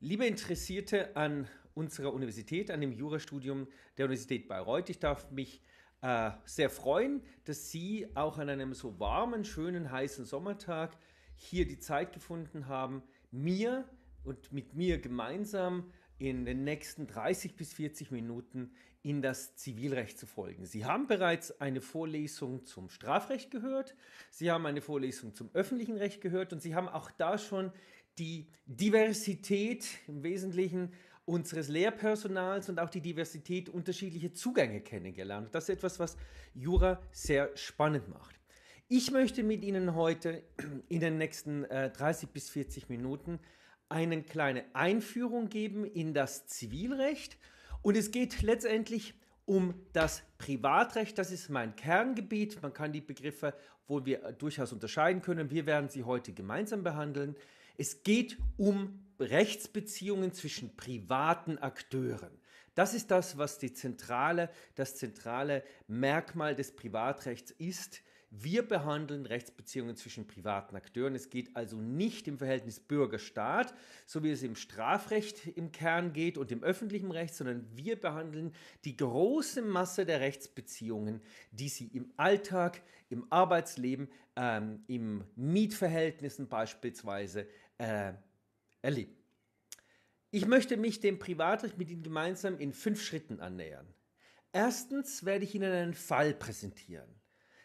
Liebe Interessierte an unserer Universität, an dem Jurastudium der Universität Bayreuth, ich darf mich äh, sehr freuen, dass Sie auch an einem so warmen, schönen, heißen Sommertag hier die Zeit gefunden haben, mir und mit mir gemeinsam in den nächsten 30 bis 40 Minuten in das Zivilrecht zu folgen. Sie haben bereits eine Vorlesung zum Strafrecht gehört, Sie haben eine Vorlesung zum öffentlichen Recht gehört und Sie haben auch da schon die Diversität im Wesentlichen unseres Lehrpersonals und auch die Diversität unterschiedlicher Zugänge kennengelernt. Das ist etwas, was Jura sehr spannend macht. Ich möchte mit Ihnen heute in den nächsten 30 äh, bis 40 Minuten eine kleine Einführung geben in das Zivilrecht und es geht letztendlich um das Privatrecht. Das ist mein Kerngebiet. Man kann die Begriffe, wo wir äh, durchaus unterscheiden können, wir werden sie heute gemeinsam behandeln. Es geht um Rechtsbeziehungen zwischen privaten Akteuren. Das ist das, was die zentrale, das zentrale Merkmal des Privatrechts ist. Wir behandeln Rechtsbeziehungen zwischen privaten Akteuren. Es geht also nicht im Verhältnis Bürger-Staat, so wie es im Strafrecht im Kern geht und im öffentlichen Recht, sondern wir behandeln die große Masse der Rechtsbeziehungen, die sie im Alltag, im Arbeitsleben, ähm, im Mietverhältnissen beispielsweise äh, erleben. Ich möchte mich dem Privatrecht mit Ihnen gemeinsam in fünf Schritten annähern. Erstens werde ich Ihnen einen Fall präsentieren,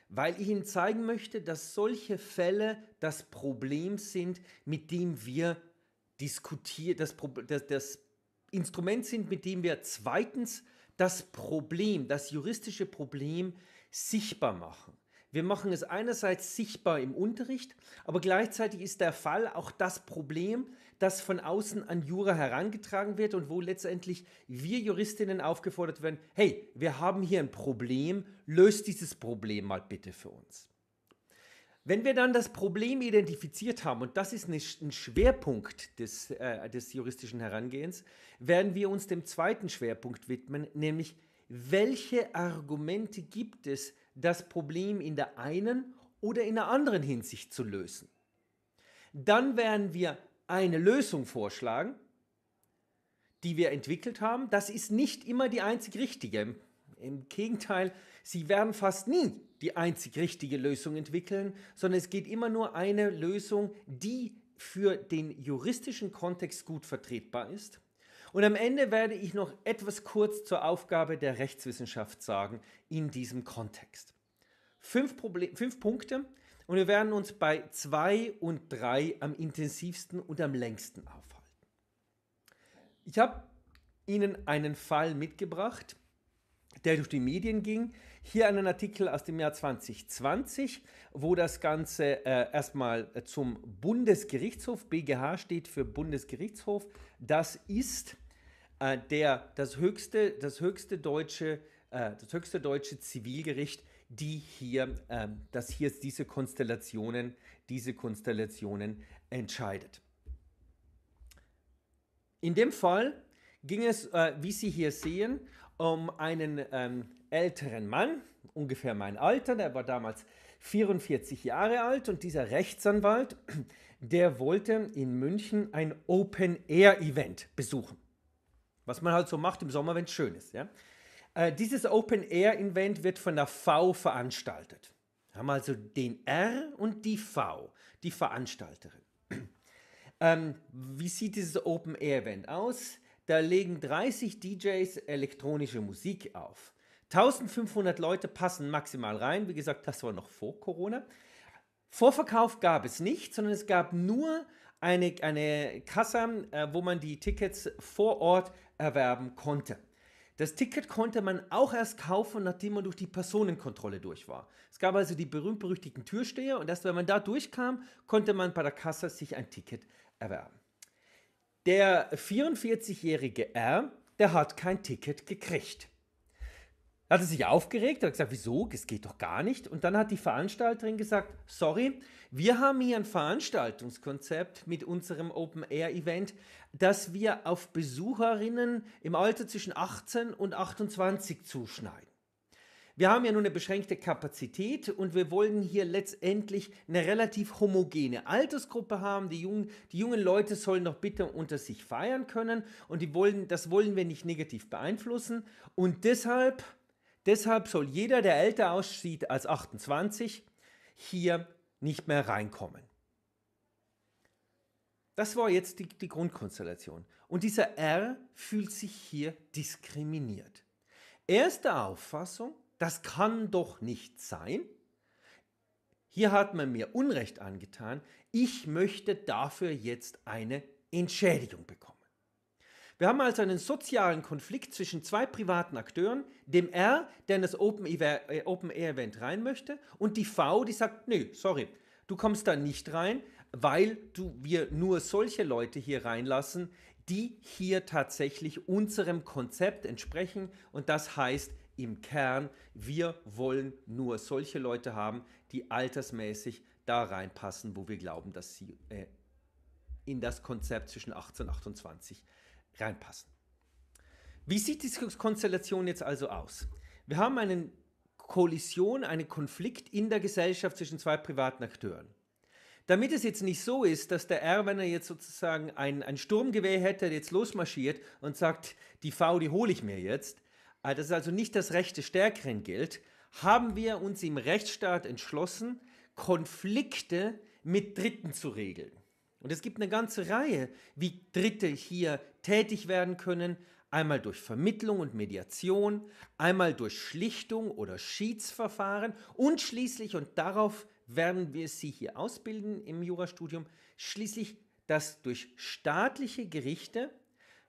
weil ich Ihnen zeigen möchte, dass solche Fälle das Problem sind, mit dem wir diskutieren, das, das, das Instrument sind, mit dem wir zweitens das Problem, das juristische Problem sichtbar machen. Wir machen es einerseits sichtbar im Unterricht, aber gleichzeitig ist der Fall auch das Problem, das von außen an Jura herangetragen wird und wo letztendlich wir Juristinnen aufgefordert werden, hey, wir haben hier ein Problem, löst dieses Problem mal bitte für uns. Wenn wir dann das Problem identifiziert haben, und das ist ein Schwerpunkt des, äh, des juristischen Herangehens, werden wir uns dem zweiten Schwerpunkt widmen, nämlich welche Argumente gibt es, das Problem in der einen oder in der anderen Hinsicht zu lösen. Dann werden wir eine Lösung vorschlagen, die wir entwickelt haben. Das ist nicht immer die einzig richtige. Im Gegenteil, sie werden fast nie die einzig richtige Lösung entwickeln, sondern es geht immer nur eine Lösung, die für den juristischen Kontext gut vertretbar ist und am Ende werde ich noch etwas kurz zur Aufgabe der Rechtswissenschaft sagen in diesem Kontext. Fünf, Problem, fünf Punkte und wir werden uns bei zwei und drei am intensivsten und am längsten aufhalten. Ich habe Ihnen einen Fall mitgebracht, der durch die Medien ging. Hier einen Artikel aus dem Jahr 2020, wo das Ganze äh, erstmal zum Bundesgerichtshof, BGH steht für Bundesgerichtshof, das ist äh, der, das, höchste, das, höchste deutsche, äh, das höchste deutsche Zivilgericht, die hier, äh, das hier diese Konstellationen, diese Konstellationen entscheidet. In dem Fall ging es, äh, wie Sie hier sehen, um einen ähm, älteren Mann, ungefähr mein Alter, der war damals 44 Jahre alt und dieser Rechtsanwalt, der wollte in München ein Open-Air-Event besuchen. Was man halt so macht im Sommer, wenn es schön ist. Ja? Äh, dieses Open Air Event wird von der V veranstaltet. Wir Haben also den R und die V, die Veranstalterin. ähm, wie sieht dieses Open Air Event aus? Da legen 30 DJs elektronische Musik auf. 1500 Leute passen maximal rein. Wie gesagt, das war noch vor Corona. Vorverkauf gab es nicht, sondern es gab nur eine, eine Kasse, äh, wo man die Tickets vor Ort erwerben konnte. Das Ticket konnte man auch erst kaufen, nachdem man durch die Personenkontrolle durch war. Es gab also die berühmt-berüchtigten Türsteher und erst wenn man da durchkam, konnte man bei der Kasse sich ein Ticket erwerben. Der 44-jährige R, der hat kein Ticket gekriegt hat er sich aufgeregt, hat gesagt, wieso, das geht doch gar nicht. Und dann hat die Veranstalterin gesagt, sorry, wir haben hier ein Veranstaltungskonzept mit unserem Open-Air-Event, dass wir auf Besucherinnen im Alter zwischen 18 und 28 zuschneiden. Wir haben ja nur eine beschränkte Kapazität und wir wollen hier letztendlich eine relativ homogene Altersgruppe haben. Die jungen, die jungen Leute sollen doch bitte unter sich feiern können und die wollen, das wollen wir nicht negativ beeinflussen. Und deshalb Deshalb soll jeder, der älter aussieht als 28, hier nicht mehr reinkommen. Das war jetzt die, die, Grundkonstellation. Und dieser R fühlt sich hier diskriminiert. Erste Auffassung, das kann doch nicht sein. Hier hat man mir Unrecht angetan. Ich möchte dafür jetzt eine Entschädigung bekommen. Wir haben also einen sozialen Konflikt zwischen zwei privaten Akteuren, dem R, der in das Open, äh, Open Air Event rein möchte, und die V, die sagt, nö, sorry, du kommst da nicht rein, weil du, wir nur solche Leute hier reinlassen, die hier tatsächlich unserem Konzept entsprechen. Und das heißt im Kern, wir wollen nur solche Leute haben, die altersmäßig da reinpassen, wo wir glauben, dass sie äh, in das Konzept zwischen 18 und 28 reinpassen. Wie sieht diese Konstellation jetzt also aus? Wir haben eine Kollision, einen Konflikt in der Gesellschaft zwischen zwei privaten Akteuren. Damit es jetzt nicht so ist, dass der R, wenn er jetzt sozusagen ein, ein Sturmgewehr hätte, jetzt losmarschiert und sagt, die V, die hole ich mir jetzt, äh, dass es also nicht das Recht des Stärkeren gilt, haben wir uns im Rechtsstaat entschlossen, Konflikte mit Dritten zu regeln. Und es gibt eine ganze Reihe, wie Dritte hier tätig werden können. Einmal durch Vermittlung und Mediation, einmal durch Schlichtung oder Schiedsverfahren und schließlich, und darauf werden wir Sie hier ausbilden im Jurastudium, schließlich, dass durch staatliche Gerichte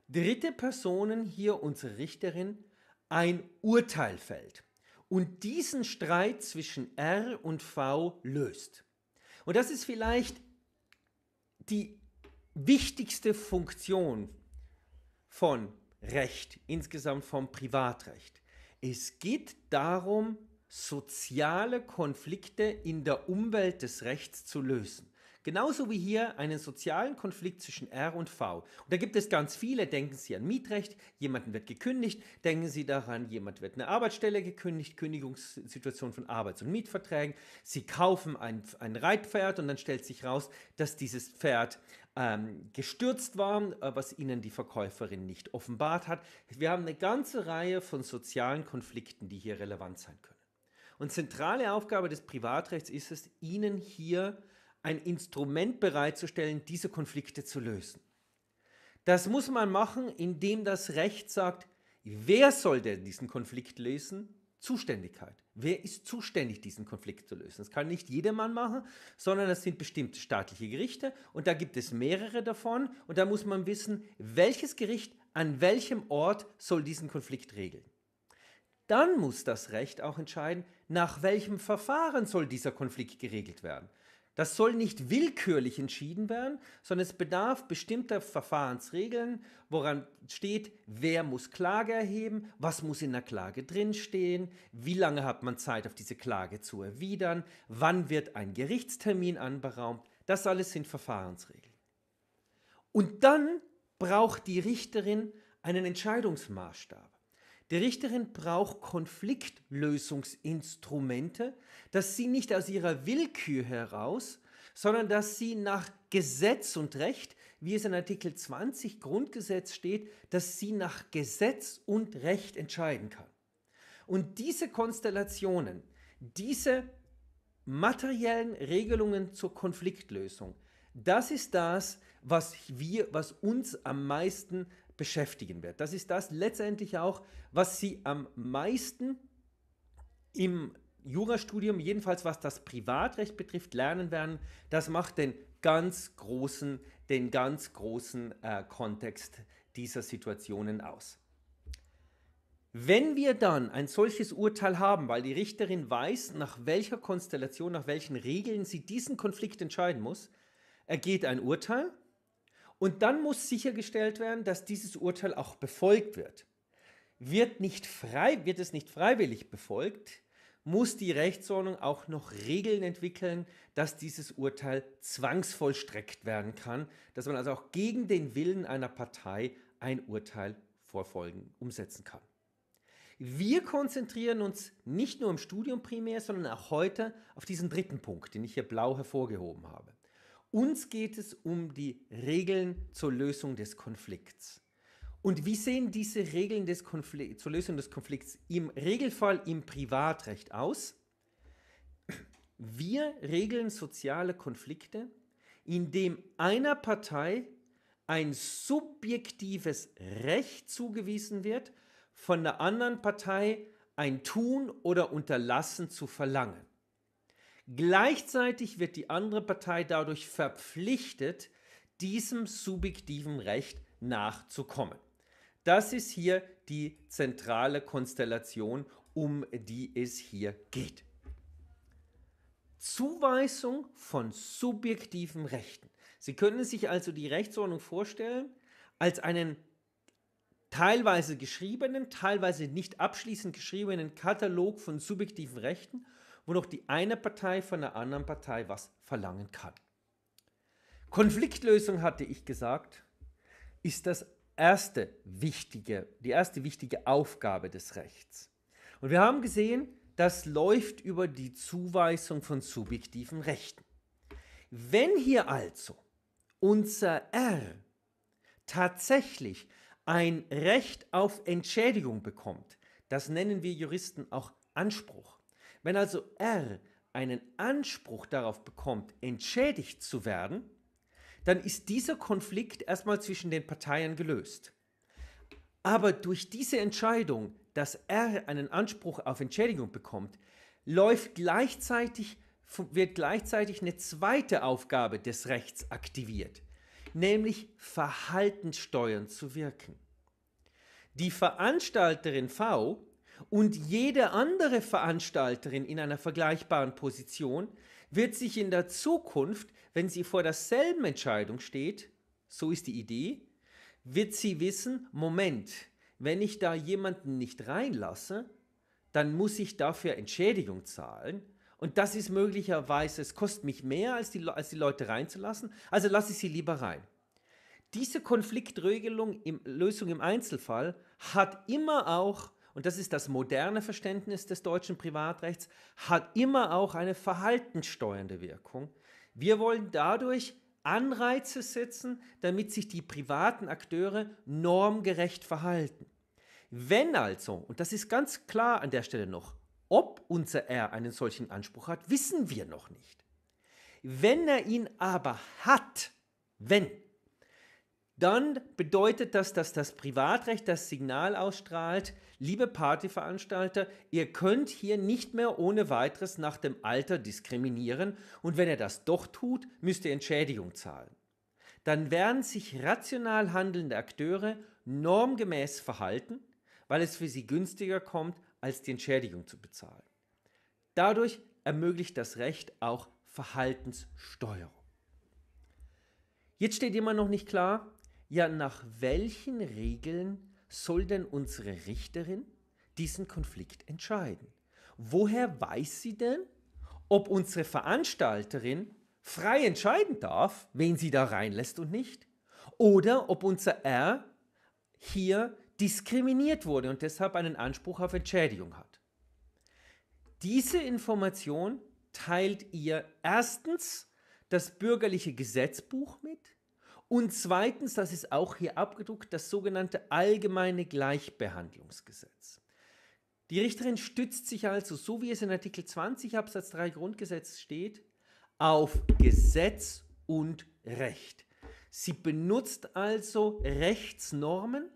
dritte Personen, hier unsere Richterin, ein Urteil fällt und diesen Streit zwischen R und V löst. Und das ist vielleicht die wichtigste Funktion von Recht, insgesamt vom Privatrecht. Es geht darum, soziale Konflikte in der Umwelt des Rechts zu lösen. Genauso wie hier einen sozialen Konflikt zwischen R und V. Und da gibt es ganz viele. Denken Sie an Mietrecht, jemanden wird gekündigt. Denken Sie daran, jemand wird eine Arbeitsstelle gekündigt, Kündigungssituation von Arbeits- und Mietverträgen. Sie kaufen ein, ein Reitpferd und dann stellt sich raus, dass dieses Pferd ähm, gestürzt war, äh, was ihnen die Verkäuferin nicht offenbart hat. Wir haben eine ganze Reihe von sozialen Konflikten, die hier relevant sein können. Und zentrale Aufgabe des Privatrechts ist es, ihnen hier ein Instrument bereitzustellen, diese Konflikte zu lösen. Das muss man machen, indem das Recht sagt, wer soll denn diesen Konflikt lösen? Zuständigkeit. Wer ist zuständig, diesen Konflikt zu lösen? Das kann nicht jedermann machen, sondern das sind bestimmte staatliche Gerichte und da gibt es mehrere davon und da muss man wissen, welches Gericht an welchem Ort soll diesen Konflikt regeln. Dann muss das Recht auch entscheiden, nach welchem Verfahren soll dieser Konflikt geregelt werden. Das soll nicht willkürlich entschieden werden, sondern es bedarf bestimmter Verfahrensregeln, woran steht, wer muss Klage erheben, was muss in der Klage drinstehen, wie lange hat man Zeit, auf diese Klage zu erwidern, wann wird ein Gerichtstermin anberaumt. Das alles sind Verfahrensregeln. Und dann braucht die Richterin einen Entscheidungsmaßstab. Die Richterin braucht Konfliktlösungsinstrumente, dass sie nicht aus ihrer Willkür heraus, sondern dass sie nach Gesetz und Recht, wie es in Artikel 20 Grundgesetz steht, dass sie nach Gesetz und Recht entscheiden kann. Und diese Konstellationen, diese materiellen Regelungen zur Konfliktlösung, das ist das, was wir, was uns am meisten beschäftigen wird. Das ist das letztendlich auch, was Sie am meisten im Jurastudium, jedenfalls was das Privatrecht betrifft, lernen werden. Das macht den ganz großen, den ganz großen äh, Kontext dieser Situationen aus. Wenn wir dann ein solches Urteil haben, weil die Richterin weiß, nach welcher Konstellation, nach welchen Regeln sie diesen Konflikt entscheiden muss, ergeht ein Urteil und dann muss sichergestellt werden, dass dieses Urteil auch befolgt wird. Wird, nicht frei, wird es nicht freiwillig befolgt, muss die Rechtsordnung auch noch Regeln entwickeln, dass dieses Urteil zwangsvollstreckt werden kann, dass man also auch gegen den Willen einer Partei ein Urteil vorfolgen, umsetzen kann. Wir konzentrieren uns nicht nur im Studium primär, sondern auch heute auf diesen dritten Punkt, den ich hier blau hervorgehoben habe. Uns geht es um die Regeln zur Lösung des Konflikts. Und wie sehen diese Regeln Konflikt, zur Lösung des Konflikts im Regelfall im Privatrecht aus? Wir regeln soziale Konflikte, indem einer Partei ein subjektives Recht zugewiesen wird, von der anderen Partei ein Tun oder Unterlassen zu verlangen. Gleichzeitig wird die andere Partei dadurch verpflichtet, diesem subjektiven Recht nachzukommen. Das ist hier die zentrale Konstellation, um die es hier geht. Zuweisung von subjektiven Rechten. Sie können sich also die Rechtsordnung vorstellen als einen teilweise geschriebenen, teilweise nicht abschließend geschriebenen Katalog von subjektiven Rechten wo noch die eine Partei von der anderen Partei was verlangen kann. Konfliktlösung, hatte ich gesagt, ist das erste wichtige, die erste wichtige Aufgabe des Rechts. Und wir haben gesehen, das läuft über die Zuweisung von subjektiven Rechten. Wenn hier also unser R tatsächlich ein Recht auf Entschädigung bekommt, das nennen wir Juristen auch Anspruch, wenn also R einen Anspruch darauf bekommt, entschädigt zu werden, dann ist dieser Konflikt erstmal zwischen den Parteien gelöst. Aber durch diese Entscheidung, dass R einen Anspruch auf Entschädigung bekommt, läuft gleichzeitig, wird gleichzeitig eine zweite Aufgabe des Rechts aktiviert, nämlich Verhaltenssteuern zu wirken. Die Veranstalterin V und jede andere Veranstalterin in einer vergleichbaren Position wird sich in der Zukunft, wenn sie vor derselben Entscheidung steht, so ist die Idee, wird sie wissen, Moment, wenn ich da jemanden nicht reinlasse, dann muss ich dafür Entschädigung zahlen. Und das ist möglicherweise, es kostet mich mehr, als die, als die Leute reinzulassen, also lasse ich sie lieber rein. Diese Konfliktregelung, im, Lösung im Einzelfall, hat immer auch und das ist das moderne Verständnis des deutschen Privatrechts, hat immer auch eine verhaltenssteuernde Wirkung. Wir wollen dadurch Anreize setzen, damit sich die privaten Akteure normgerecht verhalten. Wenn also, und das ist ganz klar an der Stelle noch, ob unser R einen solchen Anspruch hat, wissen wir noch nicht. Wenn er ihn aber hat, wenn, dann bedeutet das, dass das Privatrecht das Signal ausstrahlt, liebe Partyveranstalter, ihr könnt hier nicht mehr ohne weiteres nach dem Alter diskriminieren und wenn ihr das doch tut, müsst ihr Entschädigung zahlen. Dann werden sich rational handelnde Akteure normgemäß verhalten, weil es für sie günstiger kommt, als die Entschädigung zu bezahlen. Dadurch ermöglicht das Recht auch Verhaltenssteuerung. Jetzt steht immer noch nicht klar, ja, nach welchen Regeln soll denn unsere Richterin diesen Konflikt entscheiden? Woher weiß sie denn, ob unsere Veranstalterin frei entscheiden darf, wen sie da reinlässt und nicht? Oder ob unser R hier diskriminiert wurde und deshalb einen Anspruch auf Entschädigung hat. Diese Information teilt ihr erstens das bürgerliche Gesetzbuch mit und zweitens, das ist auch hier abgedruckt, das sogenannte allgemeine Gleichbehandlungsgesetz. Die Richterin stützt sich also, so wie es in Artikel 20 Absatz 3 Grundgesetz steht, auf Gesetz und Recht. Sie benutzt also Rechtsnormen,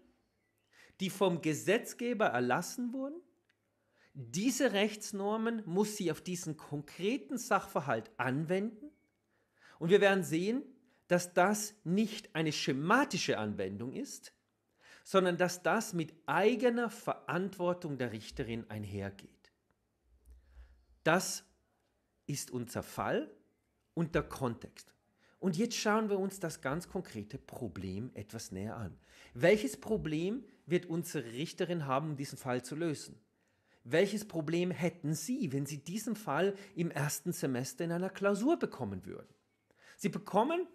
die vom Gesetzgeber erlassen wurden. Diese Rechtsnormen muss sie auf diesen konkreten Sachverhalt anwenden. Und wir werden sehen, dass das nicht eine schematische Anwendung ist, sondern dass das mit eigener Verantwortung der Richterin einhergeht. Das ist unser Fall und der Kontext. Und jetzt schauen wir uns das ganz konkrete Problem etwas näher an. Welches Problem wird unsere Richterin haben, um diesen Fall zu lösen? Welches Problem hätten Sie, wenn Sie diesen Fall im ersten Semester in einer Klausur bekommen würden? Sie bekommen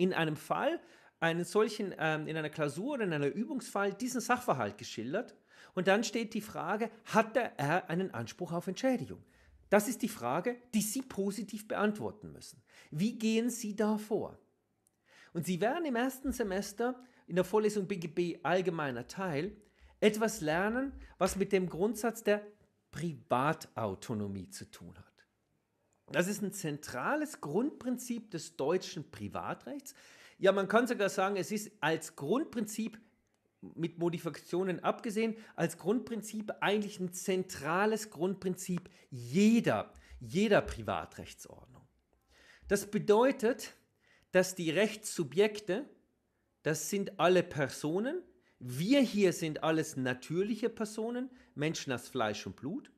in einem Fall, einen solchen, ähm, in einer Klausur oder in einer Übungsfall diesen Sachverhalt geschildert und dann steht die Frage, hat der R einen Anspruch auf Entschädigung? Das ist die Frage, die Sie positiv beantworten müssen. Wie gehen Sie da vor? Und Sie werden im ersten Semester in der Vorlesung BGB allgemeiner Teil etwas lernen, was mit dem Grundsatz der Privatautonomie zu tun hat. Das ist ein zentrales Grundprinzip des deutschen Privatrechts. Ja, man kann sogar sagen, es ist als Grundprinzip mit Modifikationen abgesehen, als Grundprinzip eigentlich ein zentrales Grundprinzip jeder, jeder Privatrechtsordnung. Das bedeutet, dass die Rechtssubjekte, das sind alle Personen, wir hier sind alles natürliche Personen, Menschen aus Fleisch und Blut,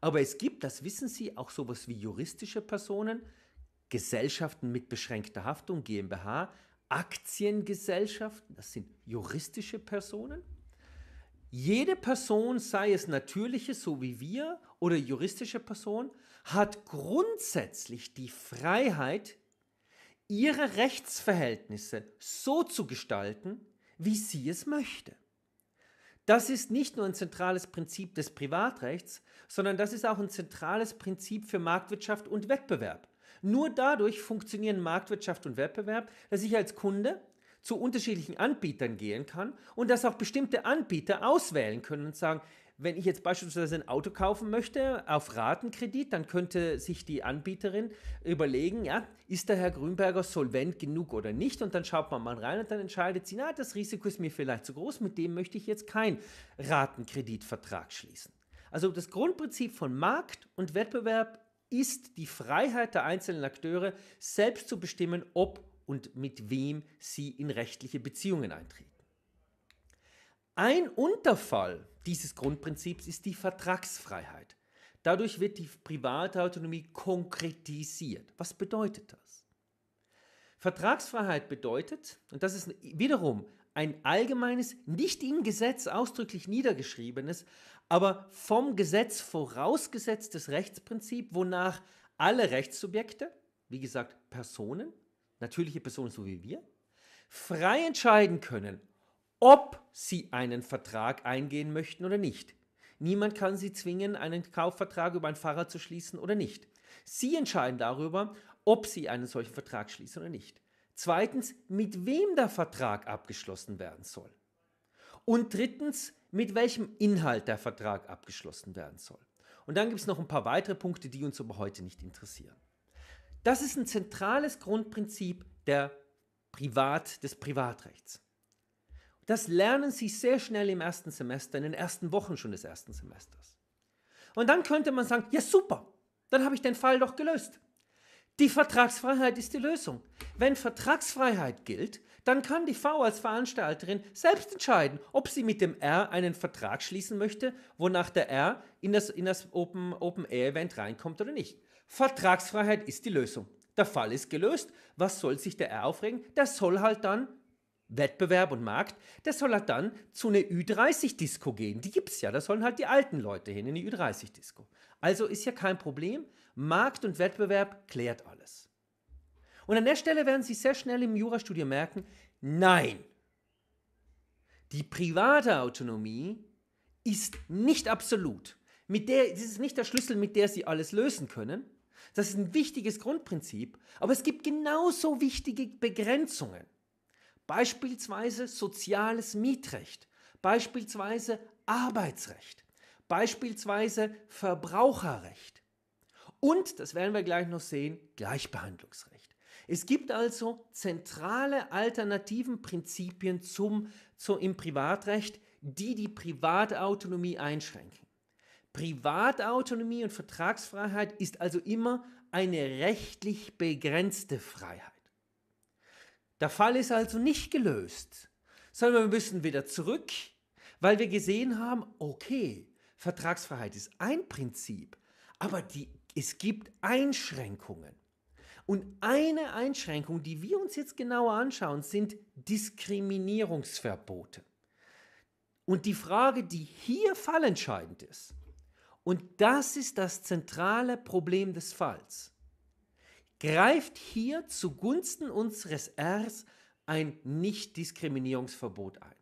aber es gibt, das wissen Sie, auch sowas wie juristische Personen, Gesellschaften mit beschränkter Haftung, GmbH, Aktiengesellschaften, das sind juristische Personen. Jede Person, sei es natürliche, so wie wir, oder juristische Person, hat grundsätzlich die Freiheit, ihre Rechtsverhältnisse so zu gestalten, wie sie es möchte. Das ist nicht nur ein zentrales Prinzip des Privatrechts, sondern das ist auch ein zentrales Prinzip für Marktwirtschaft und Wettbewerb. Nur dadurch funktionieren Marktwirtschaft und Wettbewerb, dass ich als Kunde zu unterschiedlichen Anbietern gehen kann und dass auch bestimmte Anbieter auswählen können und sagen, wenn ich jetzt beispielsweise ein Auto kaufen möchte auf Ratenkredit, dann könnte sich die Anbieterin überlegen, ja, ist der Herr Grünberger solvent genug oder nicht? Und dann schaut man mal rein und dann entscheidet sie, na, das Risiko ist mir vielleicht zu groß, mit dem möchte ich jetzt keinen Ratenkreditvertrag schließen. Also das Grundprinzip von Markt und Wettbewerb ist die Freiheit der einzelnen Akteure, selbst zu bestimmen, ob und mit wem sie in rechtliche Beziehungen eintreten. Ein Unterfall dieses Grundprinzips ist die Vertragsfreiheit. Dadurch wird die private Autonomie konkretisiert. Was bedeutet das? Vertragsfreiheit bedeutet, und das ist wiederum ein allgemeines, nicht im Gesetz ausdrücklich niedergeschriebenes, aber vom Gesetz vorausgesetztes Rechtsprinzip, wonach alle Rechtssubjekte, wie gesagt Personen, natürliche Personen so wie wir, frei entscheiden können, ob sie einen Vertrag eingehen möchten oder nicht. Niemand kann sie zwingen, einen Kaufvertrag über ein Fahrrad zu schließen oder nicht. Sie entscheiden darüber, ob sie einen solchen Vertrag schließen oder nicht. Zweitens, mit wem der Vertrag abgeschlossen werden soll. Und drittens, mit welchem Inhalt der Vertrag abgeschlossen werden soll. Und dann gibt es noch ein paar weitere Punkte, die uns aber heute nicht interessieren. Das ist ein zentrales Grundprinzip der Privat, des Privatrechts das lernen sie sehr schnell im ersten Semester, in den ersten Wochen schon des ersten Semesters. Und dann könnte man sagen, ja super, dann habe ich den Fall doch gelöst. Die Vertragsfreiheit ist die Lösung. Wenn Vertragsfreiheit gilt, dann kann die V als Veranstalterin selbst entscheiden, ob sie mit dem R einen Vertrag schließen möchte, wonach der R in das, in das Open, Open Air Event reinkommt oder nicht. Vertragsfreiheit ist die Lösung. Der Fall ist gelöst. Was soll sich der R aufregen? Der soll halt dann Wettbewerb und Markt, der soll halt dann zu einer Ü30-Disco gehen. Die gibt es ja, da sollen halt die alten Leute hin in die Ü30-Disco. Also ist ja kein Problem. Markt und Wettbewerb klärt alles. Und an der Stelle werden Sie sehr schnell im Jurastudium merken, nein, die private Autonomie ist nicht absolut. Mit der, das ist nicht der Schlüssel, mit der Sie alles lösen können. Das ist ein wichtiges Grundprinzip, aber es gibt genauso wichtige Begrenzungen. Beispielsweise soziales Mietrecht, beispielsweise Arbeitsrecht, beispielsweise Verbraucherrecht und, das werden wir gleich noch sehen, Gleichbehandlungsrecht. Es gibt also zentrale alternativen Prinzipien zum, zum, im Privatrecht, die die Privatautonomie einschränken. Privatautonomie und Vertragsfreiheit ist also immer eine rechtlich begrenzte Freiheit. Der Fall ist also nicht gelöst, sondern wir müssen wieder zurück, weil wir gesehen haben, okay, Vertragsfreiheit ist ein Prinzip, aber die, es gibt Einschränkungen. Und eine Einschränkung, die wir uns jetzt genauer anschauen, sind Diskriminierungsverbote. Und die Frage, die hier fallentscheidend ist, und das ist das zentrale Problem des Falls, greift hier zugunsten unseres Rs ein Nichtdiskriminierungsverbot ein.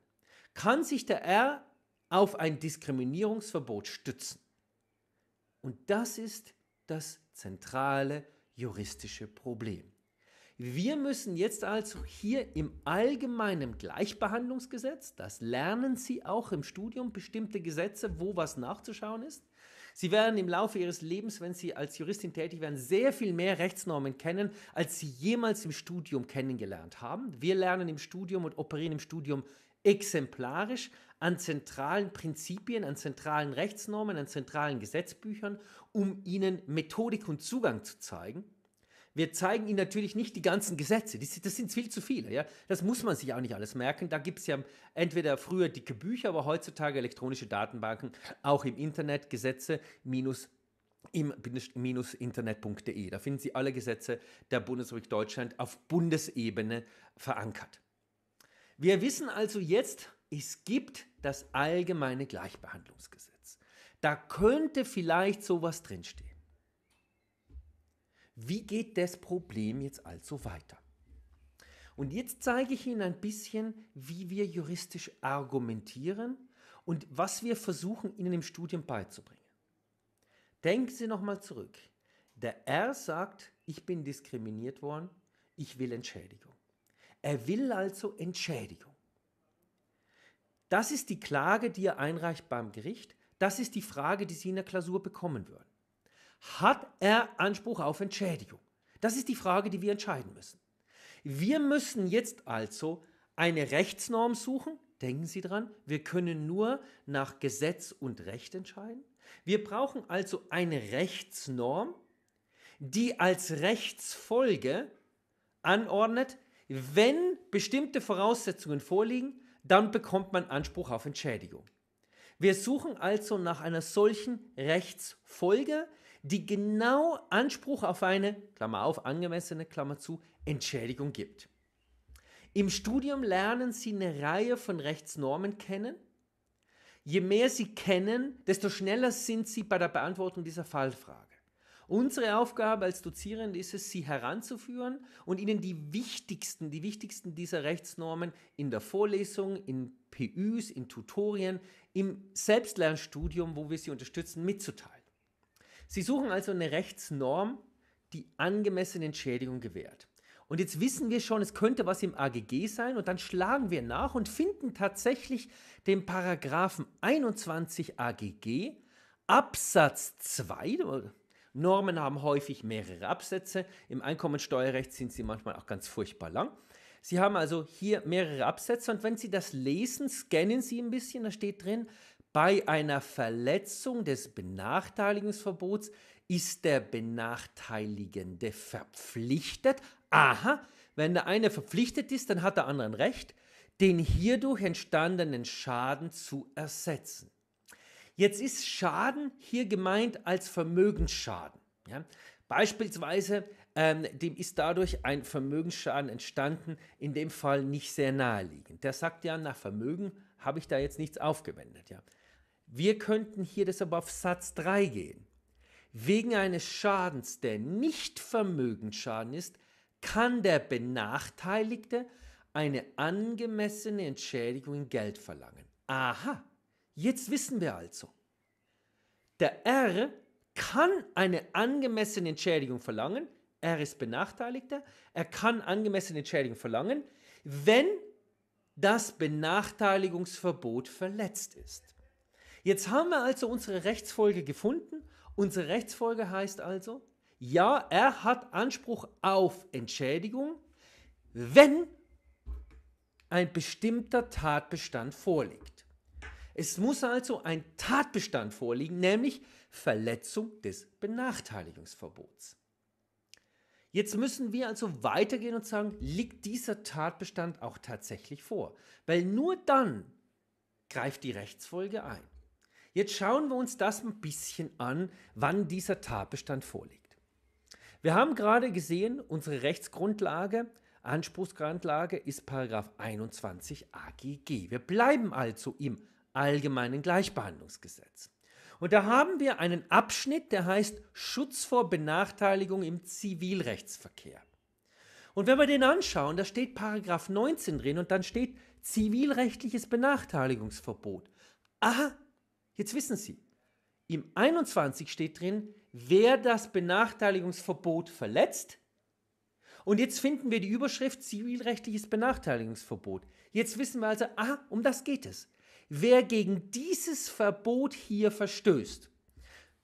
Kann sich der R auf ein Diskriminierungsverbot stützen? Und das ist das zentrale juristische Problem. Wir müssen jetzt also hier im allgemeinen Gleichbehandlungsgesetz, das lernen Sie auch im Studium, bestimmte Gesetze, wo was nachzuschauen ist, Sie werden im Laufe Ihres Lebens, wenn Sie als Juristin tätig werden, sehr viel mehr Rechtsnormen kennen, als Sie jemals im Studium kennengelernt haben. Wir lernen im Studium und operieren im Studium exemplarisch an zentralen Prinzipien, an zentralen Rechtsnormen, an zentralen Gesetzbüchern, um Ihnen Methodik und Zugang zu zeigen wir zeigen Ihnen natürlich nicht die ganzen Gesetze, das sind viel zu viele. Ja? Das muss man sich auch nicht alles merken. Da gibt es ja entweder früher dicke Bücher, aber heutzutage elektronische Datenbanken, auch im Internet Gesetze minus im-internet.de. Da finden Sie alle Gesetze der Bundesrepublik Deutschland auf Bundesebene verankert. Wir wissen also jetzt, es gibt das allgemeine Gleichbehandlungsgesetz. Da könnte vielleicht sowas drinstehen wie geht das Problem jetzt also weiter? Und jetzt zeige ich Ihnen ein bisschen, wie wir juristisch argumentieren und was wir versuchen, Ihnen im Studium beizubringen. Denken Sie nochmal zurück. Der R sagt, ich bin diskriminiert worden, ich will Entschädigung. Er will also Entschädigung. Das ist die Klage, die er einreicht beim Gericht. Das ist die Frage, die Sie in der Klausur bekommen würden. Hat er Anspruch auf Entschädigung? Das ist die Frage, die wir entscheiden müssen. Wir müssen jetzt also eine Rechtsnorm suchen. Denken Sie dran, wir können nur nach Gesetz und Recht entscheiden. Wir brauchen also eine Rechtsnorm, die als Rechtsfolge anordnet, wenn bestimmte Voraussetzungen vorliegen, dann bekommt man Anspruch auf Entschädigung. Wir suchen also nach einer solchen Rechtsfolge, die genau Anspruch auf eine, Klammer auf, angemessene, Klammer zu, Entschädigung gibt. Im Studium lernen Sie eine Reihe von Rechtsnormen kennen. Je mehr Sie kennen, desto schneller sind Sie bei der Beantwortung dieser Fallfrage. Unsere Aufgabe als Dozierende ist es, sie heranzuführen und ihnen die wichtigsten, die wichtigsten dieser Rechtsnormen in der Vorlesung, in PÜs, in Tutorien, im Selbstlernstudium, wo wir sie unterstützen, mitzuteilen. Sie suchen also eine Rechtsnorm, die angemessene Entschädigung gewährt. Und jetzt wissen wir schon, es könnte was im AGG sein und dann schlagen wir nach und finden tatsächlich den Paragraphen 21 AGG Absatz 2. Normen haben häufig mehrere Absätze. Im Einkommensteuerrecht sind sie manchmal auch ganz furchtbar lang. Sie haben also hier mehrere Absätze und wenn Sie das lesen, scannen Sie ein bisschen, da steht drin, bei einer Verletzung des Benachteiligungsverbots ist der Benachteiligende verpflichtet. Aha, wenn der eine verpflichtet ist, dann hat der andere ein Recht, den hierdurch entstandenen Schaden zu ersetzen. Jetzt ist Schaden hier gemeint als Vermögensschaden. Ja? Beispielsweise ähm, dem ist dadurch ein Vermögensschaden entstanden, in dem Fall nicht sehr naheliegend. Der sagt ja, nach Vermögen habe ich da jetzt nichts aufgewendet. Ja? Wir könnten hier deshalb auf Satz 3 gehen. Wegen eines Schadens, der nicht Vermögensschaden ist, kann der Benachteiligte eine angemessene Entschädigung in Geld verlangen. Aha, jetzt wissen wir also. Der R kann eine angemessene Entschädigung verlangen. Er ist Benachteiligter. Er kann angemessene Entschädigung verlangen, wenn das Benachteiligungsverbot verletzt ist. Jetzt haben wir also unsere Rechtsfolge gefunden. Unsere Rechtsfolge heißt also, ja, er hat Anspruch auf Entschädigung, wenn ein bestimmter Tatbestand vorliegt. Es muss also ein Tatbestand vorliegen, nämlich Verletzung des Benachteiligungsverbots. Jetzt müssen wir also weitergehen und sagen, liegt dieser Tatbestand auch tatsächlich vor? Weil nur dann greift die Rechtsfolge ein. Jetzt schauen wir uns das ein bisschen an, wann dieser Tatbestand vorliegt. Wir haben gerade gesehen, unsere Rechtsgrundlage, Anspruchsgrundlage ist 21 AGG. Wir bleiben also im Allgemeinen Gleichbehandlungsgesetz. Und da haben wir einen Abschnitt, der heißt Schutz vor Benachteiligung im Zivilrechtsverkehr. Und wenn wir den anschauen, da steht Paragraf 19 drin und dann steht zivilrechtliches Benachteiligungsverbot. Aha, Jetzt wissen Sie, im 21 steht drin, wer das Benachteiligungsverbot verletzt. Und jetzt finden wir die Überschrift zivilrechtliches Benachteiligungsverbot. Jetzt wissen wir also, aha, um das geht es. Wer gegen dieses Verbot hier verstößt.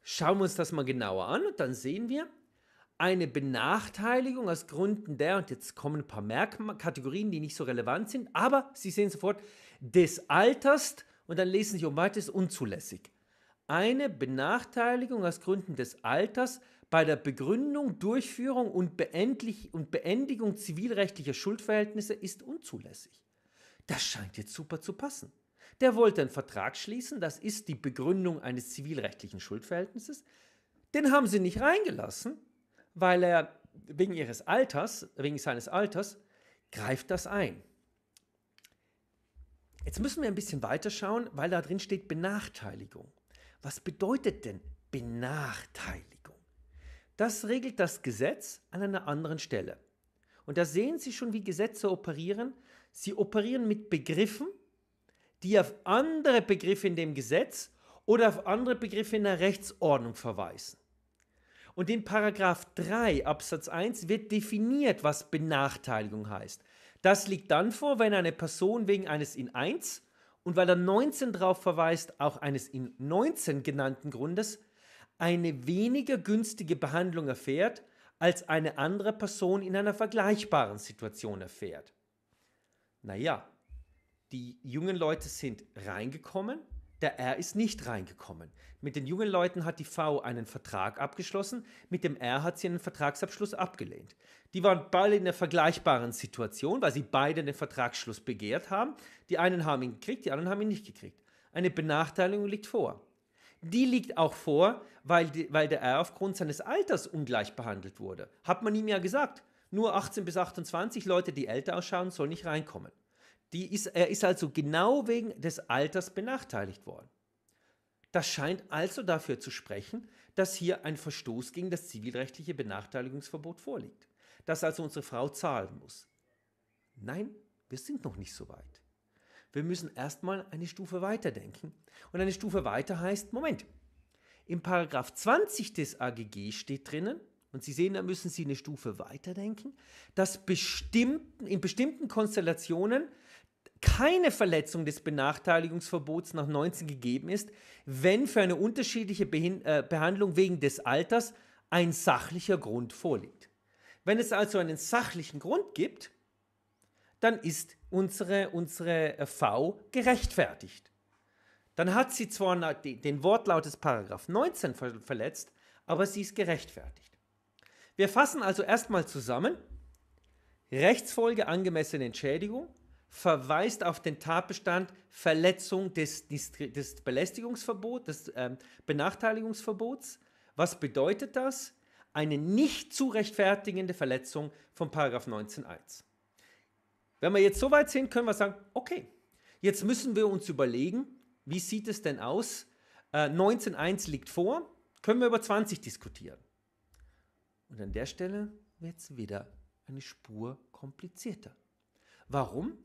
Schauen wir uns das mal genauer an und dann sehen wir, eine Benachteiligung aus Gründen der, und jetzt kommen ein paar Merkmal Kategorien, die nicht so relevant sind, aber Sie sehen sofort, des Alters, und dann lesen Sie um weiter, ist unzulässig. Eine Benachteiligung aus Gründen des Alters bei der Begründung, Durchführung und, und Beendigung zivilrechtlicher Schuldverhältnisse ist unzulässig. Das scheint jetzt super zu passen. Der wollte einen Vertrag schließen, das ist die Begründung eines zivilrechtlichen Schuldverhältnisses. Den haben sie nicht reingelassen, weil er wegen ihres Alters, wegen seines Alters, greift das ein. Jetzt müssen wir ein bisschen weiter schauen, weil da drin steht Benachteiligung. Was bedeutet denn Benachteiligung? Das regelt das Gesetz an einer anderen Stelle. Und da sehen Sie schon, wie Gesetze operieren. Sie operieren mit Begriffen, die auf andere Begriffe in dem Gesetz oder auf andere Begriffe in der Rechtsordnung verweisen. Und in Paragraph 3 Absatz 1 wird definiert, was Benachteiligung heißt. Das liegt dann vor, wenn eine Person wegen eines in 1 und weil er 19 darauf verweist, auch eines in 19 genannten Grundes, eine weniger günstige Behandlung erfährt, als eine andere Person in einer vergleichbaren Situation erfährt. Naja, die jungen Leute sind reingekommen, der R ist nicht reingekommen. Mit den jungen Leuten hat die V einen Vertrag abgeschlossen, mit dem R hat sie einen Vertragsabschluss abgelehnt. Die waren beide in einer vergleichbaren Situation, weil sie beide den Vertragsschluss begehrt haben. Die einen haben ihn gekriegt, die anderen haben ihn nicht gekriegt. Eine Benachteiligung liegt vor. Die liegt auch vor, weil, die, weil der R aufgrund seines Alters ungleich behandelt wurde. Hat man ihm ja gesagt. Nur 18 bis 28 Leute, die älter ausschauen, sollen nicht reinkommen. Die ist, er ist also genau wegen des Alters benachteiligt worden. Das scheint also dafür zu sprechen, dass hier ein Verstoß gegen das zivilrechtliche Benachteiligungsverbot vorliegt, dass also unsere Frau zahlen muss. Nein, wir sind noch nicht so weit. Wir müssen erstmal eine Stufe weiter denken. Und eine Stufe weiter heißt, Moment, im Paragraph 20 des AGG steht drinnen, und Sie sehen, da müssen Sie eine Stufe weiterdenken, dass bestimmten, in bestimmten Konstellationen keine Verletzung des Benachteiligungsverbots nach 19 gegeben ist, wenn für eine unterschiedliche Behind äh, Behandlung wegen des Alters ein sachlicher Grund vorliegt. Wenn es also einen sachlichen Grund gibt, dann ist unsere, unsere äh, V gerechtfertigt. Dann hat sie zwar den Wortlaut des Paragraph 19 verletzt, aber sie ist gerechtfertigt. Wir fassen also erstmal zusammen. Rechtsfolge angemessene Entschädigung verweist auf den Tatbestand Verletzung des, des Belästigungsverbots, des ähm, Benachteiligungsverbots. Was bedeutet das? Eine nicht zu rechtfertigende Verletzung von 19.1. Wenn wir jetzt so weit sind, können wir sagen, okay, jetzt müssen wir uns überlegen, wie sieht es denn aus? Äh, 19.1 liegt vor, können wir über 20 diskutieren. Und an der Stelle wird es wieder eine Spur komplizierter. Warum?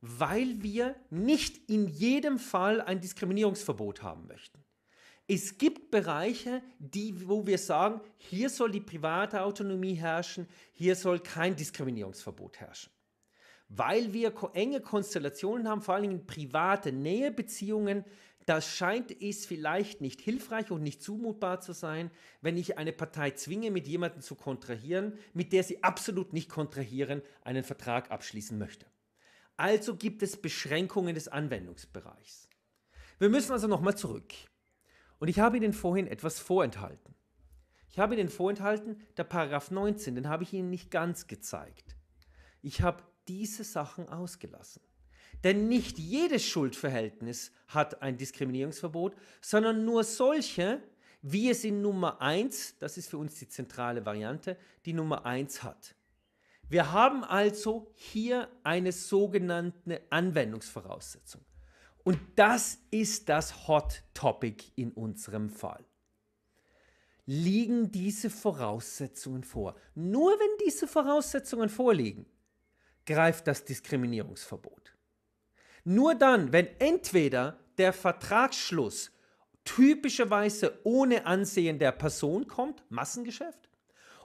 weil wir nicht in jedem Fall ein Diskriminierungsverbot haben möchten. Es gibt Bereiche, die, wo wir sagen, hier soll die private Autonomie herrschen, hier soll kein Diskriminierungsverbot herrschen. Weil wir enge Konstellationen haben, vor allem Dingen private Nähebeziehungen, da scheint es vielleicht nicht hilfreich und nicht zumutbar zu sein, wenn ich eine Partei zwinge, mit jemandem zu kontrahieren, mit der sie absolut nicht kontrahieren, einen Vertrag abschließen möchte. Also gibt es Beschränkungen des Anwendungsbereichs. Wir müssen also nochmal zurück. Und ich habe Ihnen vorhin etwas vorenthalten. Ich habe Ihnen vorenthalten, der Paragraph 19, den habe ich Ihnen nicht ganz gezeigt. Ich habe diese Sachen ausgelassen. Denn nicht jedes Schuldverhältnis hat ein Diskriminierungsverbot, sondern nur solche, wie es in Nummer 1, das ist für uns die zentrale Variante, die Nummer 1 hat. Wir haben also hier eine sogenannte Anwendungsvoraussetzung. Und das ist das Hot Topic in unserem Fall. Liegen diese Voraussetzungen vor? Nur wenn diese Voraussetzungen vorliegen, greift das Diskriminierungsverbot. Nur dann, wenn entweder der Vertragsschluss typischerweise ohne Ansehen der Person kommt, Massengeschäft,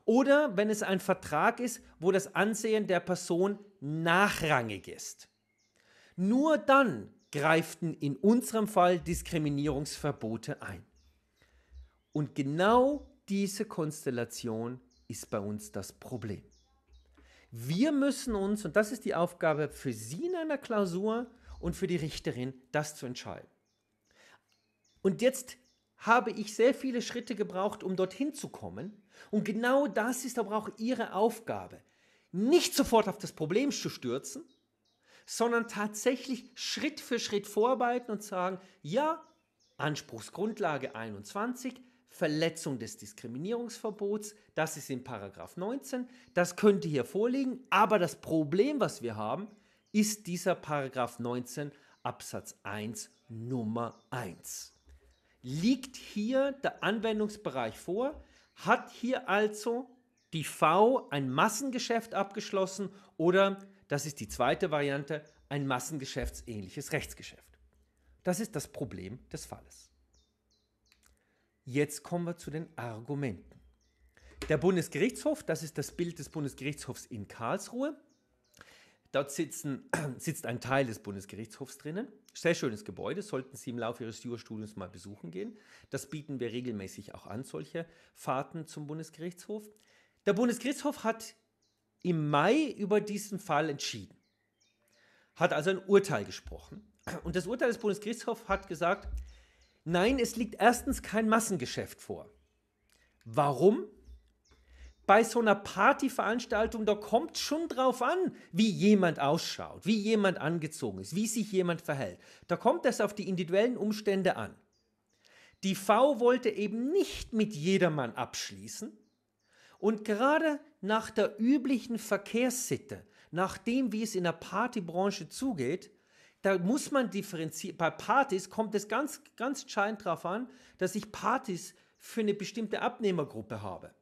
oder wenn es ein Vertrag ist, wo das Ansehen der Person nachrangig ist. Nur dann greiften in unserem Fall Diskriminierungsverbote ein. Und genau diese Konstellation ist bei uns das Problem. Wir müssen uns, und das ist die Aufgabe für Sie in einer Klausur und für die Richterin, das zu entscheiden. Und jetzt habe ich sehr viele Schritte gebraucht, um dorthin zu kommen. Und genau das ist aber auch ihre Aufgabe. Nicht sofort auf das Problem zu stürzen, sondern tatsächlich Schritt für Schritt vorarbeiten und sagen, ja, Anspruchsgrundlage 21, Verletzung des Diskriminierungsverbots, das ist in Paragraph 19, das könnte hier vorliegen, aber das Problem, was wir haben, ist dieser Paragraph 19 Absatz 1 Nummer 1. Liegt hier der Anwendungsbereich vor? Hat hier also die V ein Massengeschäft abgeschlossen oder, das ist die zweite Variante, ein massengeschäftsähnliches Rechtsgeschäft? Das ist das Problem des Falles. Jetzt kommen wir zu den Argumenten. Der Bundesgerichtshof, das ist das Bild des Bundesgerichtshofs in Karlsruhe, Dort sitzen, sitzt ein Teil des Bundesgerichtshofs drinnen. Sehr schönes Gebäude, sollten Sie im Laufe Ihres Jurastudiums mal besuchen gehen. Das bieten wir regelmäßig auch an, solche Fahrten zum Bundesgerichtshof. Der Bundesgerichtshof hat im Mai über diesen Fall entschieden, hat also ein Urteil gesprochen. Und das Urteil des Bundesgerichtshofs hat gesagt, nein, es liegt erstens kein Massengeschäft vor. Warum? bei so einer Partyveranstaltung, da kommt schon drauf an, wie jemand ausschaut, wie jemand angezogen ist, wie sich jemand verhält. Da kommt das auf die individuellen Umstände an. Die V wollte eben nicht mit jedermann abschließen. Und gerade nach der üblichen Verkehrssitte, nach dem, wie es in der Partybranche zugeht, da muss man differenzieren. Bei Partys kommt es ganz, ganz entscheidend darauf an, dass ich Partys für eine bestimmte Abnehmergruppe habe.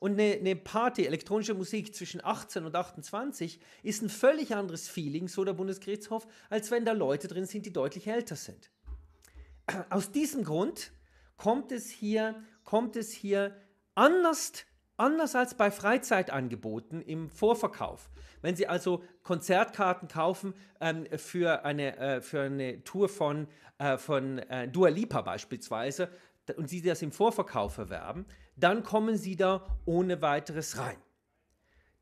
Und eine, eine, Party, elektronische Musik zwischen 18 und 28 ist ein völlig anderes Feeling, so der Bundesgerichtshof, als wenn da Leute drin sind, die deutlich älter sind. Aus diesem Grund kommt es hier, kommt es hier anders, anders als bei Freizeitangeboten im Vorverkauf. Wenn Sie also Konzertkarten kaufen ähm, für, eine, äh, für eine Tour von, äh, von äh, Dua Lipa beispielsweise, und sie das im Vorverkauf erwerben, dann kommen sie da ohne weiteres rein.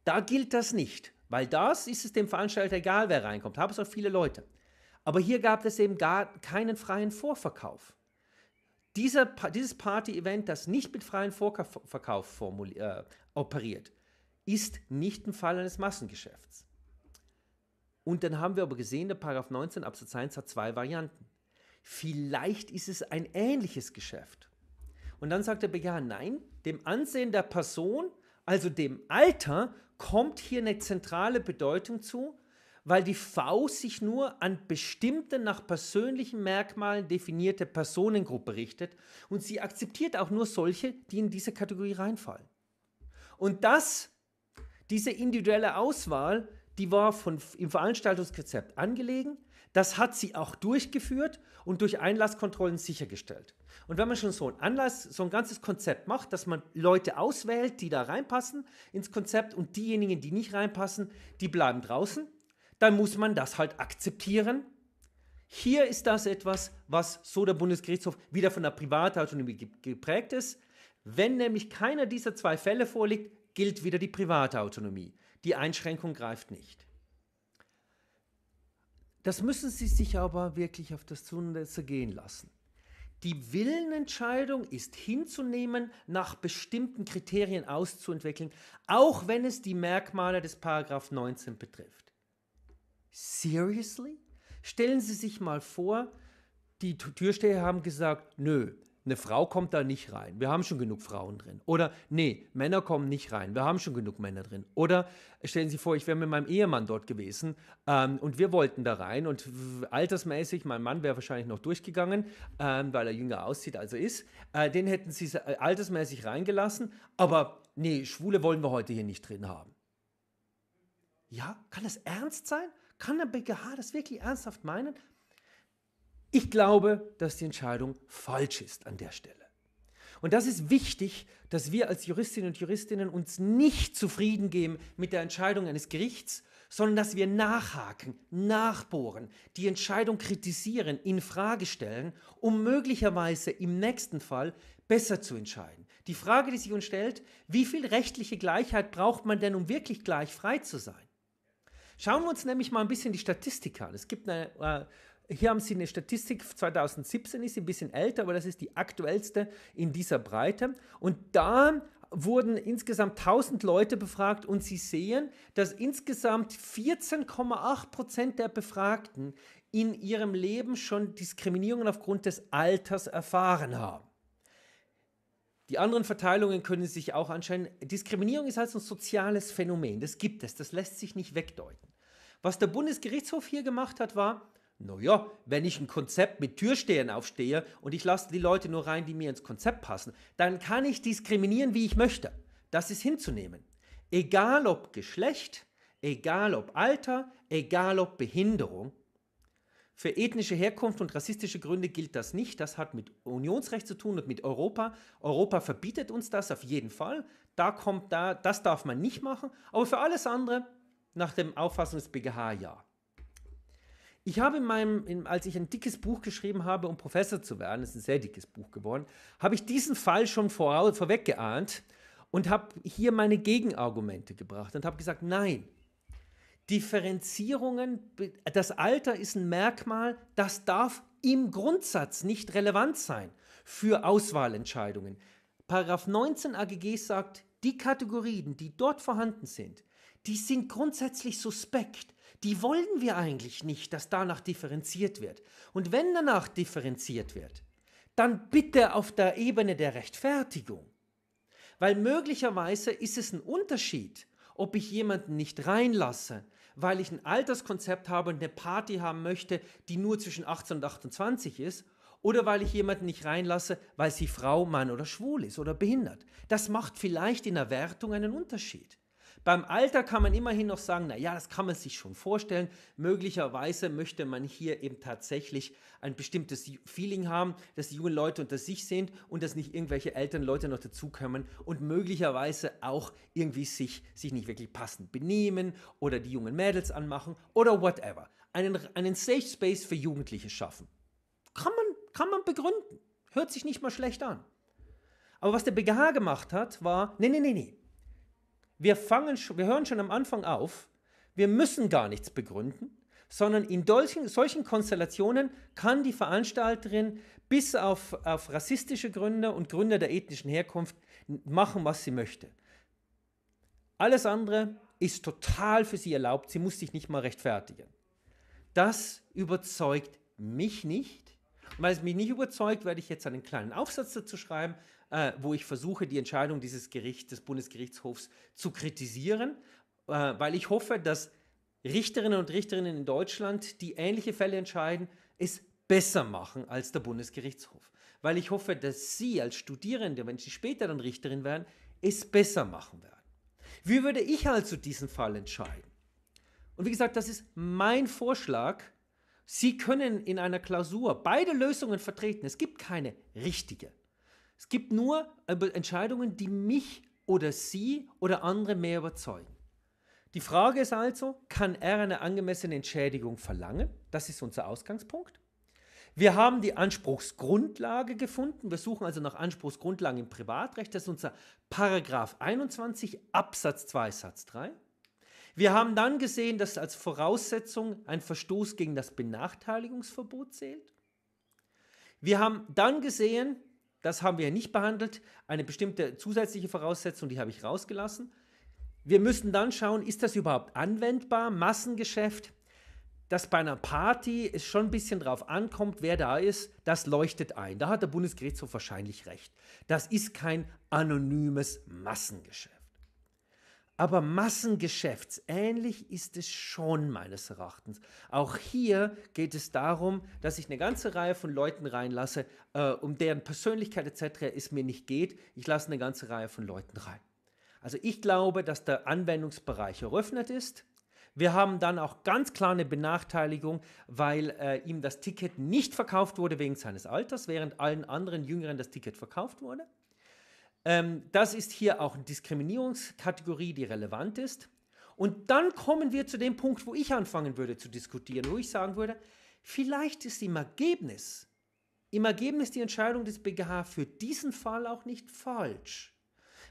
Da gilt das nicht, weil das ist es dem Veranstalter egal, wer reinkommt. Da haben es auch viele Leute. Aber hier gab es eben gar keinen freien Vorverkauf. Dieser, dieses Party-Event, das nicht mit freiem Vorverkauf äh, operiert, ist nicht im Fall eines Massengeschäfts. Und dann haben wir aber gesehen, der Paragraph 19 Absatz 1 hat zwei Varianten. Vielleicht ist es ein ähnliches Geschäft. Und dann sagt der BGH, nein, dem Ansehen der Person, also dem Alter, kommt hier eine zentrale Bedeutung zu, weil die V sich nur an bestimmte nach persönlichen Merkmalen definierte Personengruppe richtet und sie akzeptiert auch nur solche, die in diese Kategorie reinfallen. Und das, diese individuelle Auswahl, die war von, im Veranstaltungskonzept angelegen, das hat sie auch durchgeführt und durch Einlasskontrollen sichergestellt. Und wenn man schon so ein Anlass, so ein ganzes Konzept macht, dass man Leute auswählt, die da reinpassen ins Konzept und diejenigen, die nicht reinpassen, die bleiben draußen, dann muss man das halt akzeptieren. Hier ist das etwas, was so der Bundesgerichtshof wieder von der Privatautonomie geprägt ist. Wenn nämlich keiner dieser zwei Fälle vorliegt, gilt wieder die Privatautonomie. Die Einschränkung greift nicht. Das müssen Sie sich aber wirklich auf das Zunächste gehen lassen. Die Willenentscheidung ist hinzunehmen, nach bestimmten Kriterien auszuentwickeln, auch wenn es die Merkmale des Paragraph 19 betrifft. Seriously? Stellen Sie sich mal vor, die Türsteher haben gesagt, nö, eine Frau kommt da nicht rein. Wir haben schon genug Frauen drin. Oder nee, Männer kommen nicht rein. Wir haben schon genug Männer drin. Oder stellen Sie vor, ich wäre mit meinem Ehemann dort gewesen ähm, und wir wollten da rein und altersmäßig, mein Mann wäre wahrscheinlich noch durchgegangen, ähm, weil er jünger aussieht, als er ist. Äh, den hätten Sie äh, altersmäßig reingelassen. Aber nee, Schwule wollen wir heute hier nicht drin haben. Ja, kann das ernst sein? Kann der BGH das wirklich ernsthaft meinen? Ich glaube, dass die Entscheidung falsch ist an der Stelle. Und das ist wichtig, dass wir als Juristinnen und Juristinnen uns nicht zufrieden geben mit der Entscheidung eines Gerichts, sondern dass wir nachhaken, nachbohren, die Entscheidung kritisieren, in Frage stellen, um möglicherweise im nächsten Fall besser zu entscheiden. Die Frage, die sich uns stellt, wie viel rechtliche Gleichheit braucht man denn, um wirklich gleich frei zu sein? Schauen wir uns nämlich mal ein bisschen die Statistik an. Es gibt eine äh, hier haben Sie eine Statistik 2017, ist ein bisschen älter, aber das ist die aktuellste in dieser Breite. Und da wurden insgesamt 1000 Leute befragt und Sie sehen, dass insgesamt 14,8 Prozent der Befragten in ihrem Leben schon Diskriminierungen aufgrund des Alters erfahren haben. Die anderen Verteilungen können sich auch anschauen. Diskriminierung ist also ein soziales Phänomen. Das gibt es. Das lässt sich nicht wegdeuten. Was der Bundesgerichtshof hier gemacht hat, war, naja, wenn ich ein Konzept mit Türstehern aufstehe und ich lasse die Leute nur rein, die mir ins Konzept passen, dann kann ich diskriminieren, wie ich möchte. Das ist hinzunehmen. Egal ob Geschlecht, egal ob Alter, egal ob Behinderung. Für ethnische Herkunft und rassistische Gründe gilt das nicht. Das hat mit Unionsrecht zu tun und mit Europa. Europa verbietet uns das auf jeden Fall. Da kommt da, das darf man nicht machen. Aber für alles andere, nach dem Auffassung des BGH ja. Ich habe in meinem, in, als ich ein dickes Buch geschrieben habe, um Professor zu werden, das ist ein sehr dickes Buch geworden, habe ich diesen Fall schon voraus, vorweg geahnt und habe hier meine Gegenargumente gebracht und habe gesagt, nein, Differenzierungen, das Alter ist ein Merkmal, das darf im Grundsatz nicht relevant sein für Auswahlentscheidungen. Paragraph 19 AGG sagt, die Kategorien, die dort vorhanden sind, die sind grundsätzlich suspekt die wollen wir eigentlich nicht, dass danach differenziert wird. Und wenn danach differenziert wird, dann bitte auf der Ebene der Rechtfertigung. Weil möglicherweise ist es ein Unterschied, ob ich jemanden nicht reinlasse, weil ich ein Alterskonzept habe und eine Party haben möchte, die nur zwischen 18 und 28 ist, oder weil ich jemanden nicht reinlasse, weil sie Frau, Mann oder schwul ist oder behindert. Das macht vielleicht in der Wertung einen Unterschied. Beim Alter kann man immerhin noch sagen, naja, das kann man sich schon vorstellen. Möglicherweise möchte man hier eben tatsächlich ein bestimmtes Feeling haben, dass die jungen Leute unter sich sind und dass nicht irgendwelche älteren Leute noch dazukommen und möglicherweise auch irgendwie sich, sich nicht wirklich passend benehmen oder die jungen Mädels anmachen oder whatever. Einen, einen Safe Space für Jugendliche schaffen. Kann man, kann man begründen. Hört sich nicht mal schlecht an. Aber was der BGH gemacht hat, war, nee, nee, nee, nee. Wir, fangen, wir hören schon am Anfang auf, wir müssen gar nichts begründen, sondern in solchen, solchen Konstellationen kann die Veranstalterin bis auf, auf rassistische Gründe und Gründe der ethnischen Herkunft machen, was sie möchte. Alles andere ist total für sie erlaubt, sie muss sich nicht mal rechtfertigen. Das überzeugt mich nicht. Und weil es mich nicht überzeugt, werde ich jetzt einen kleinen Aufsatz dazu schreiben, äh, wo ich versuche, die Entscheidung dieses Gerichts, des Bundesgerichtshofs zu kritisieren, äh, weil ich hoffe, dass Richterinnen und Richterinnen in Deutschland, die ähnliche Fälle entscheiden, es besser machen als der Bundesgerichtshof. Weil ich hoffe, dass Sie als Studierende, wenn Sie später dann Richterin werden, es besser machen werden. Wie würde ich also diesen Fall entscheiden? Und wie gesagt, das ist mein Vorschlag. Sie können in einer Klausur beide Lösungen vertreten. Es gibt keine richtige. Es gibt nur Entscheidungen, die mich oder sie oder andere mehr überzeugen. Die Frage ist also, kann er eine angemessene Entschädigung verlangen? Das ist unser Ausgangspunkt. Wir haben die Anspruchsgrundlage gefunden. Wir suchen also nach Anspruchsgrundlagen im Privatrecht. Das ist unser Paragraph 21 Absatz 2 Satz 3. Wir haben dann gesehen, dass als Voraussetzung ein Verstoß gegen das Benachteiligungsverbot zählt. Wir haben dann gesehen, das haben wir ja nicht behandelt. Eine bestimmte zusätzliche Voraussetzung, die habe ich rausgelassen. Wir müssen dann schauen, ist das überhaupt anwendbar? Massengeschäft, dass bei einer Party es schon ein bisschen drauf ankommt, wer da ist, das leuchtet ein. Da hat der Bundesgerichtshof wahrscheinlich recht. Das ist kein anonymes Massengeschäft. Aber massengeschäftsähnlich ist es schon meines Erachtens. Auch hier geht es darum, dass ich eine ganze Reihe von Leuten reinlasse, äh, um deren Persönlichkeit etc. es mir nicht geht. Ich lasse eine ganze Reihe von Leuten rein. Also ich glaube, dass der Anwendungsbereich eröffnet ist. Wir haben dann auch ganz klar eine Benachteiligung, weil äh, ihm das Ticket nicht verkauft wurde wegen seines Alters, während allen anderen Jüngeren das Ticket verkauft wurde. Ähm, das ist hier auch eine Diskriminierungskategorie, die relevant ist. Und dann kommen wir zu dem Punkt, wo ich anfangen würde zu diskutieren, wo ich sagen würde, vielleicht ist im Ergebnis, im Ergebnis die Entscheidung des BGH für diesen Fall auch nicht falsch.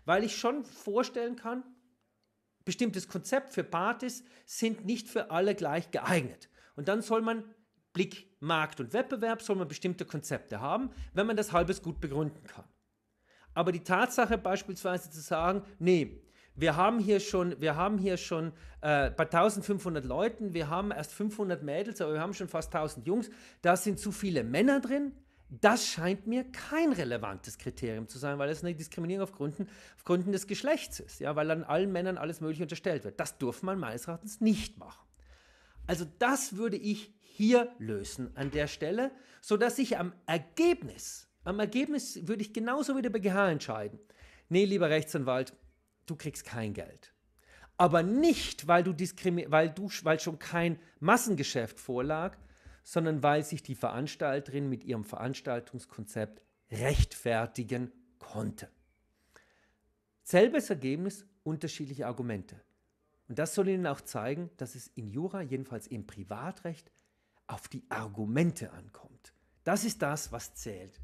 Weil ich schon vorstellen kann, bestimmtes Konzept für Partys sind nicht für alle gleich geeignet. Und dann soll man Blick Markt und Wettbewerb soll man bestimmte Konzepte haben, wenn man das halbes gut begründen kann. Aber die Tatsache beispielsweise zu sagen, nee, wir haben hier schon, wir haben hier schon äh, bei 1500 Leuten, wir haben erst 500 Mädels, aber wir haben schon fast 1000 Jungs, da sind zu viele Männer drin. Das scheint mir kein relevantes Kriterium zu sein, weil es eine Diskriminierung auf Gründen, auf Gründen des Geschlechts ist, ja, weil dann allen Männern alles Mögliche unterstellt wird. Das darf man meines Erachtens nicht machen. Also das würde ich hier lösen an der Stelle, sodass ich am Ergebnis am Ergebnis würde ich genauso wie der BGH entscheiden. Nee, lieber Rechtsanwalt, du kriegst kein Geld. Aber nicht, weil, du weil, du, weil schon kein Massengeschäft vorlag, sondern weil sich die Veranstalterin mit ihrem Veranstaltungskonzept rechtfertigen konnte. Selbes Ergebnis, unterschiedliche Argumente. Und das soll Ihnen auch zeigen, dass es in Jura, jedenfalls im Privatrecht, auf die Argumente ankommt. Das ist das, was zählt.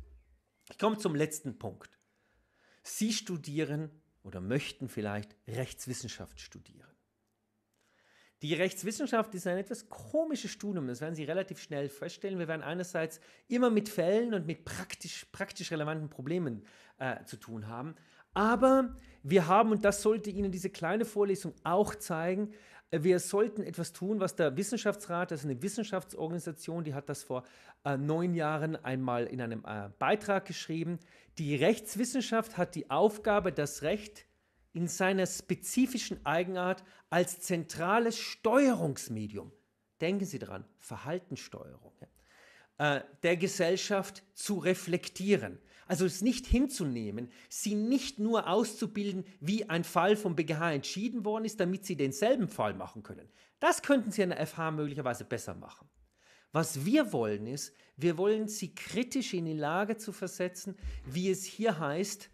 Ich komme zum letzten Punkt. Sie studieren oder möchten vielleicht Rechtswissenschaft studieren. Die Rechtswissenschaft ist ein etwas komisches Studium, das werden Sie relativ schnell feststellen. Wir werden einerseits immer mit Fällen und mit praktisch, praktisch relevanten Problemen äh, zu tun haben, aber wir haben, und das sollte Ihnen diese kleine Vorlesung auch zeigen, wir sollten etwas tun, was der Wissenschaftsrat, das ist eine Wissenschaftsorganisation, die hat das vor äh, neun Jahren einmal in einem äh, Beitrag geschrieben. Die Rechtswissenschaft hat die Aufgabe, das Recht in seiner spezifischen Eigenart als zentrales Steuerungsmedium, denken Sie daran, Verhaltenssteuerung, ja, äh, der Gesellschaft zu reflektieren. Also es nicht hinzunehmen, sie nicht nur auszubilden, wie ein Fall vom BGH entschieden worden ist, damit sie denselben Fall machen können. Das könnten sie an der FH möglicherweise besser machen. Was wir wollen ist, wir wollen sie kritisch in die Lage zu versetzen, wie es hier heißt,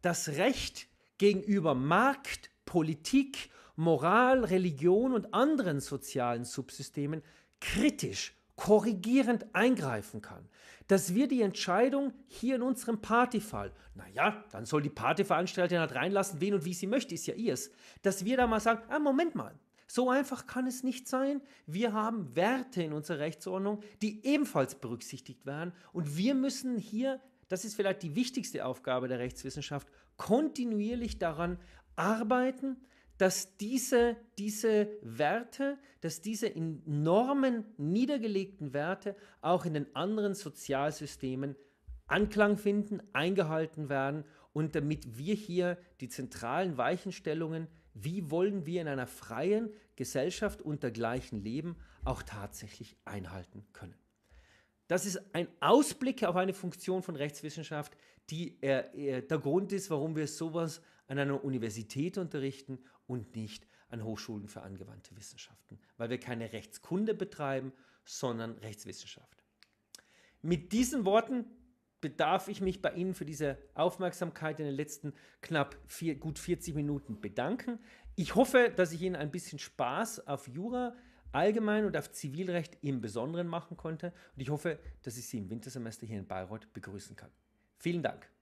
das Recht gegenüber Markt, Politik, Moral, Religion und anderen sozialen Subsystemen kritisch korrigierend eingreifen kann. Dass wir die Entscheidung hier in unserem Partyfall, naja, dann soll die Partyveranstalterin halt reinlassen, wen und wie sie möchte, ist ja ihrs, dass wir da mal sagen, ah, Moment mal, so einfach kann es nicht sein. Wir haben Werte in unserer Rechtsordnung, die ebenfalls berücksichtigt werden und wir müssen hier, das ist vielleicht die wichtigste Aufgabe der Rechtswissenschaft, kontinuierlich daran arbeiten, dass diese, diese Werte, dass diese in Normen niedergelegten Werte auch in den anderen Sozialsystemen Anklang finden, eingehalten werden und damit wir hier die zentralen Weichenstellungen, wie wollen wir in einer freien Gesellschaft unter gleichen Leben auch tatsächlich einhalten können. Das ist ein Ausblick auf eine Funktion von Rechtswissenschaft, die äh, äh der Grund ist, warum wir sowas an einer Universität unterrichten und nicht an Hochschulen für angewandte Wissenschaften, weil wir keine Rechtskunde betreiben, sondern Rechtswissenschaft. Mit diesen Worten bedarf ich mich bei Ihnen für diese Aufmerksamkeit in den letzten knapp vier, gut 40 Minuten bedanken. Ich hoffe, dass ich Ihnen ein bisschen Spaß auf Jura allgemein und auf Zivilrecht im Besonderen machen konnte. Und ich hoffe, dass ich Sie im Wintersemester hier in Bayreuth begrüßen kann. Vielen Dank.